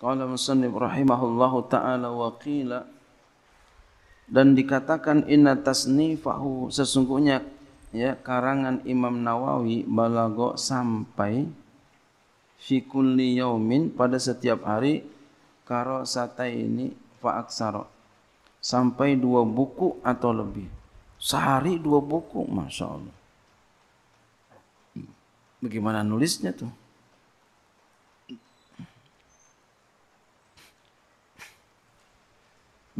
Qala musannif rahimahullahu ta'ala wa qila dan dikatakan inna tasnifahu sesungguhnya ya karangan Imam Nawawi balago sampai fi kulli yaumin pada setiap hari karo sata ini fa aksaro sampai dua buku atau lebih sehari dua buku masyaAllah. Hmm. bagaimana nulisnya tuh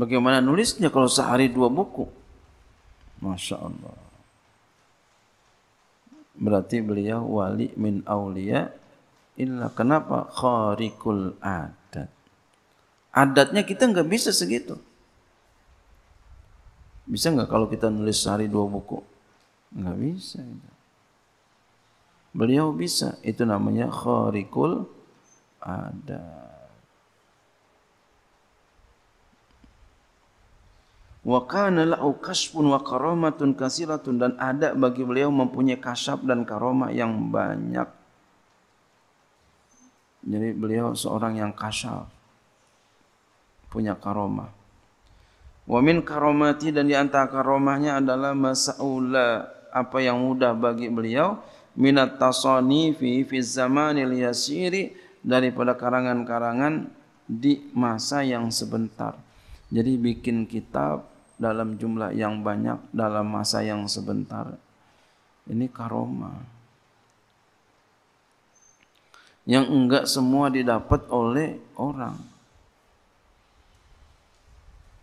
Bagaimana nulisnya kalau sehari dua buku? Masya Allah. Berarti beliau wali min awliya illa kenapa kharikul adat. Adatnya kita enggak bisa segitu. Bisa enggak kalau kita nulis sehari dua buku? Enggak bisa. Beliau bisa. Itu namanya kharikul adat. wa kana lahu kasbun wa karamatun kasiratun dan ada bagi beliau mempunyai kasab dan karoma yang banyak jadi beliau seorang yang kasab punya karoma wa min karamati dan di antara karomahnya adalah masaula apa yang mudah bagi beliau minat tasani fi fi zamanil yasiri daripada karangan-karangan di masa yang sebentar jadi bikin kitab dalam jumlah yang banyak dalam masa yang sebentar. Ini karoma. Yang enggak semua didapat oleh orang.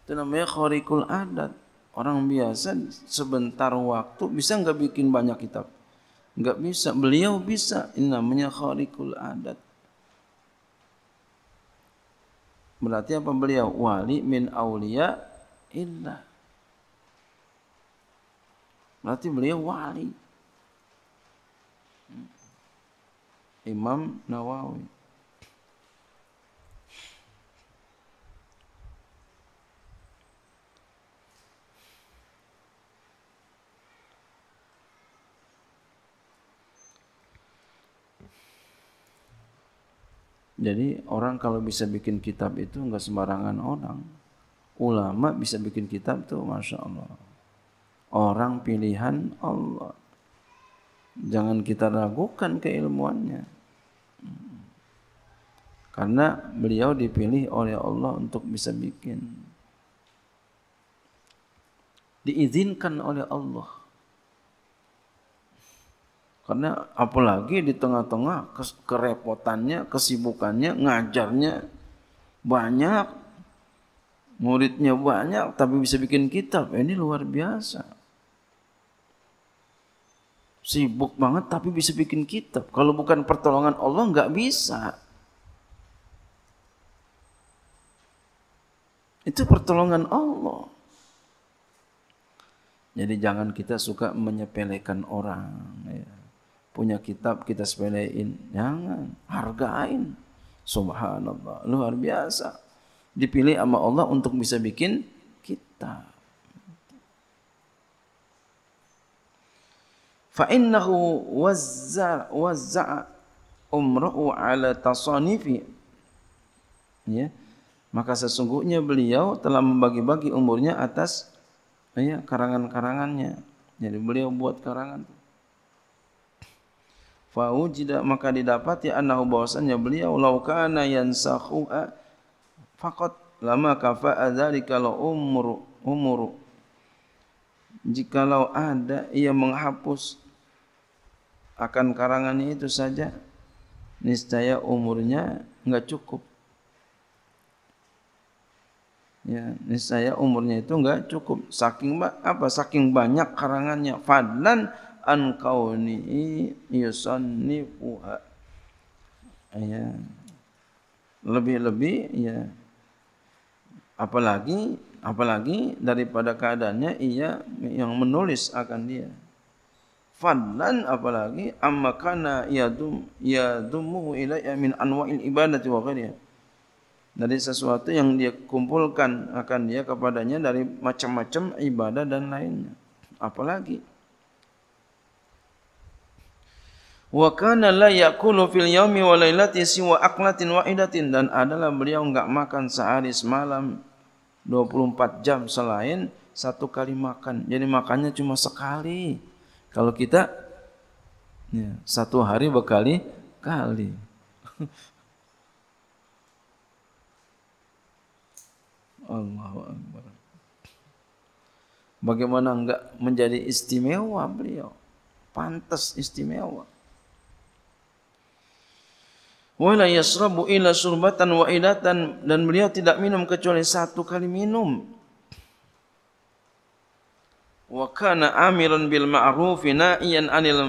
Itu namanya khorikul adat. Orang biasa sebentar waktu bisa enggak bikin banyak kitab. Enggak bisa. Beliau bisa. Ini namanya khorikul adat. Berarti apa beliau? Wali min awliya illah. Berarti beliau wali. Hmm. Imam Nawawi. Jadi orang kalau bisa bikin kitab itu nggak sembarangan orang. Ulama bisa bikin kitab tuh, masya Allah. orang pilihan Allah. Jangan kita ragukan keilmuannya. Karena beliau dipilih oleh Allah untuk bisa bikin. Diizinkan oleh Allah. Karena apalagi di tengah-tengah kerepotannya, kesibukannya, ngajarnya banyak muridnya banyak tapi bisa bikin kitab eh, ini luar biasa sibuk banget tapi bisa bikin kitab kalau bukan pertolongan Allah nggak bisa itu pertolongan Allah jadi jangan kita suka menyepelekan orang ya. punya kitab kita sepelein jangan hargain subhanallah luar biasa dipilih sama Allah untuk bisa bikin kita. Fa innahu wazza'a umra'u ala tasanifi. Ya. Maka sesungguhnya beliau telah membagi-bagi umurnya atas ya, karangan-karangannya. Jadi beliau buat karangan. Fa wujida maka didapati ya annahu beliau laukana yansakhu'a faqat lama kafa adzali kalau umur umur jikalau ada ia menghapus akan karangannya itu saja niscaya umurnya enggak cukup ya niscaya umurnya itu enggak cukup saking apa saking banyak karangannya fadlan an kauni yusannifuha ya lebih-lebih ya apalagi apalagi daripada keadaannya ia yang menulis akan dia fadlan apalagi amma kana yadum yadumu ilayya min anwa'il ibadati wa ghairiha dari sesuatu yang dia kumpulkan akan dia kepadanya dari macam-macam ibadah dan lainnya apalagi wa kana la yaqulu fil yaumi wa lailati siwa aqlatin wahidatin dan adalah beliau enggak makan sehari semalam 24 jam selain satu kali makan. Jadi makannya cuma sekali. Kalau kita ya, satu hari berkali-kali. Allahu Akbar. Bagaimana enggak menjadi istimewa beliau? Pantas istimewa. Wala yasrabu illa surbatan wa ilatan dan beliau tidak minum kecuali satu kali minum. Wa kana amiran bil ma'ruf na'iyan 'anil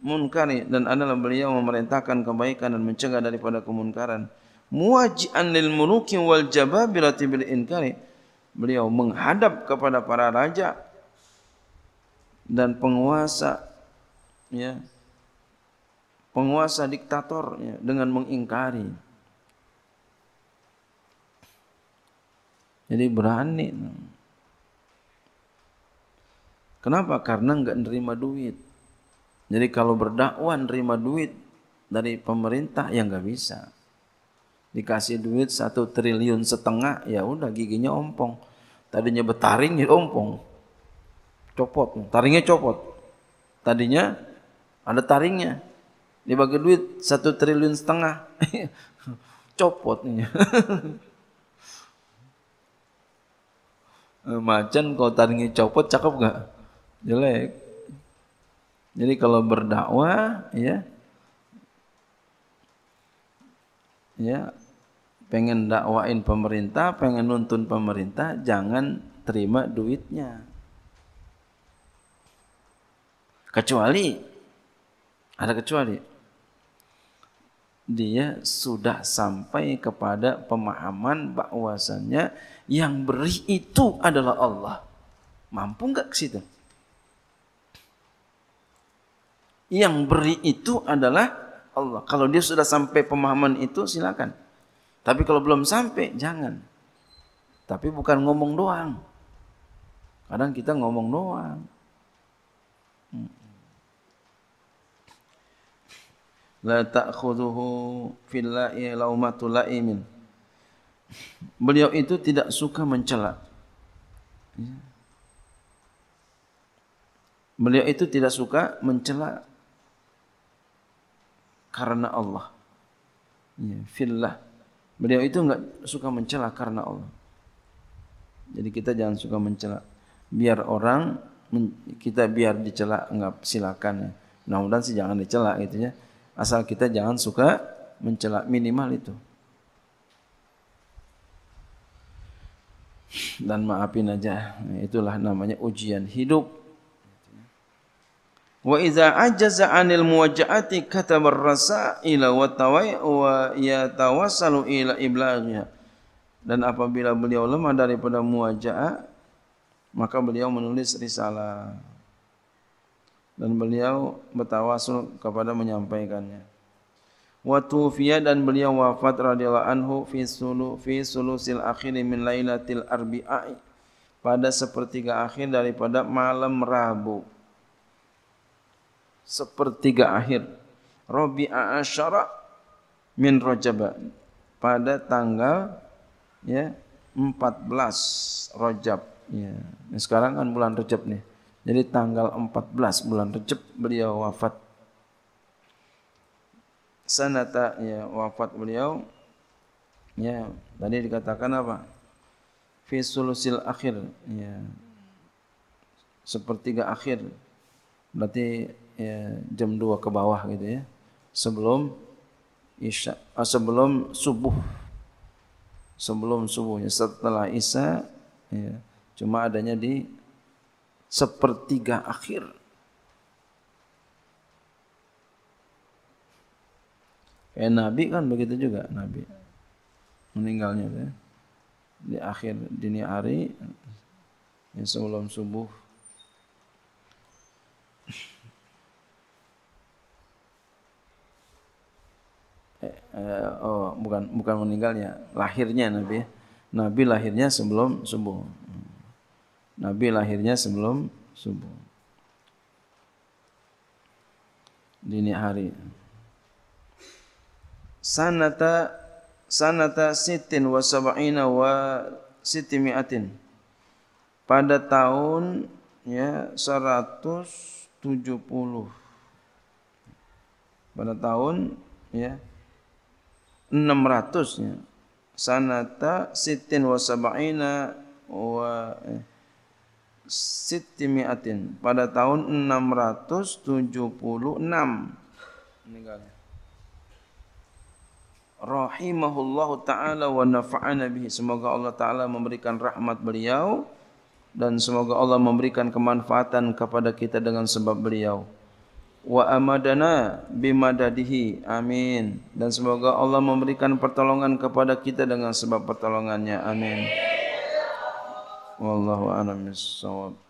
munkari dan adalah beliau memerintahkan kebaikan dan mencegah daripada kemunkaran. Muwajjian lil muluki wal jababirati bil inkari. Beliau menghadap kepada para raja dan penguasa ya yeah. penguasa diktator ya, dengan mengingkari. Jadi berani. Kenapa? Karena nggak nerima duit. Jadi kalau berdakwah nerima duit dari pemerintah ya nggak bisa. Dikasih duit satu triliun setengah ya udah giginya ompong. Tadinya bertaring ya ompong. Copot, taringnya copot. Tadinya ada taringnya, dibagi duit satu triliun setengah copot nih eh, macan kalau taringnya copot cakep gak jelek jadi kalau berdakwah ya ya pengen dakwain pemerintah, pengen nuntun pemerintah, jangan terima duitnya. Kecuali ada kecuali dia sudah sampai kepada pemahaman bahwasannya yang beri itu adalah Allah. Mampu nggak ke situ? Yang beri itu adalah Allah. Kalau dia sudah sampai pemahaman itu silakan. Tapi kalau belum sampai jangan. Tapi bukan ngomong doang. Kadang kita ngomong doang. Hmm. la ta'khuduhu fil la'i laumatul la'imin. Beliau itu tidak suka mencela. Beliau itu tidak suka mencela karena Allah. Ya, fillah. Beliau itu enggak suka mencela karena Allah. Jadi kita jangan suka mencela. Biar orang kita biar dicela enggak silakan. Nah, mudah-mudahan sih jangan dicela gitu ya asal kita jangan suka mencela minimal itu. Dan maafin aja, itulah namanya ujian hidup. Wa iza ajaza anil muwajjaati kataba ar-rasaila wa tawai wa yatawassalu ila iblaghiha. Dan apabila beliau lemah daripada muwajjaah, maka beliau menulis risalah dan beliau bertawasul kepada menyampaikannya. Waktu tufiya dan beliau wafat radhiyallahu anhu fi sulu fi sulu sil akhir min lailatil arbi'ai pada sepertiga akhir daripada malam Rabu. Sepertiga akhir Rabi'a ashara min rojab pada tanggal ya 14 rojab. ya. Sekarang kan bulan rojab nih. Jadi tanggal 14 bulan Recep beliau wafat. Sanata ya wafat beliau. Ya, tadi dikatakan apa? Fi sulusil akhir ya. Sepertiga akhir. Berarti ya, jam 2 ke bawah gitu ya. Sebelum isya eh, sebelum subuh. Sebelum subuhnya setelah isya ya. Cuma adanya di sepertiga akhir. Kayak Nabi kan begitu juga Nabi meninggalnya ya. di akhir dini hari ya sebelum subuh eh, eh, oh bukan bukan meninggalnya lahirnya Nabi Nabi lahirnya sebelum subuh Nabi lahirnya sebelum subuh. Dini hari. Sanata sanata sitin wa sab'ina wa sitimi'atin. Pada tahun ya 170 pada tahun ya 600 ya sanata sitin wa sab'ina wa eh, Sittimiatin pada tahun 676 meninggal. Rahimahullah taala wa nafa'ana bihi. Semoga Allah taala memberikan rahmat beliau dan semoga Allah memberikan kemanfaatan kepada kita dengan sebab beliau. Wa amadana bimadadihi. Amin. Dan semoga Allah memberikan pertolongan kepada kita dengan sebab pertolongannya. Amin. Amin wallahu a'lam bissawab